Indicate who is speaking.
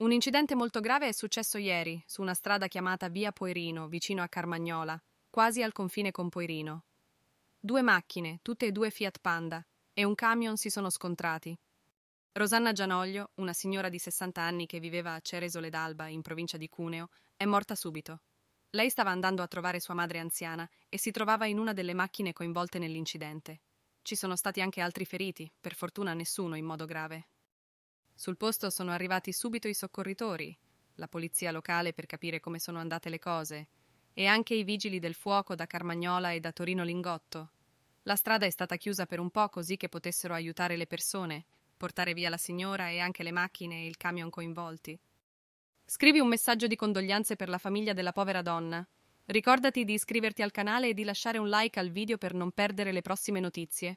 Speaker 1: Un incidente molto grave è successo ieri, su una strada chiamata Via Poirino, vicino a Carmagnola, quasi al confine con Poirino. Due macchine, tutte e due Fiat Panda, e un camion si sono scontrati. Rosanna Gianoglio, una signora di 60 anni che viveva a Ceresole d'Alba, in provincia di Cuneo, è morta subito. Lei stava andando a trovare sua madre anziana e si trovava in una delle macchine coinvolte nell'incidente. Ci sono stati anche altri feriti, per fortuna nessuno in modo grave. Sul posto sono arrivati subito i soccorritori, la polizia locale per capire come sono andate le cose, e anche i vigili del fuoco da Carmagnola e da Torino Lingotto. La strada è stata chiusa per un po' così che potessero aiutare le persone, portare via la signora e anche le macchine e il camion coinvolti. Scrivi un messaggio di condoglianze per la famiglia della povera donna. Ricordati di iscriverti al canale e di lasciare un like al video per non perdere le prossime notizie.